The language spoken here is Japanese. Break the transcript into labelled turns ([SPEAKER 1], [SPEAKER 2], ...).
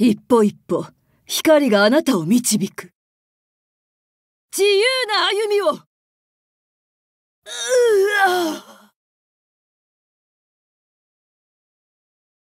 [SPEAKER 1] 一歩一歩、光があなたを導く。
[SPEAKER 2] 自由な歩み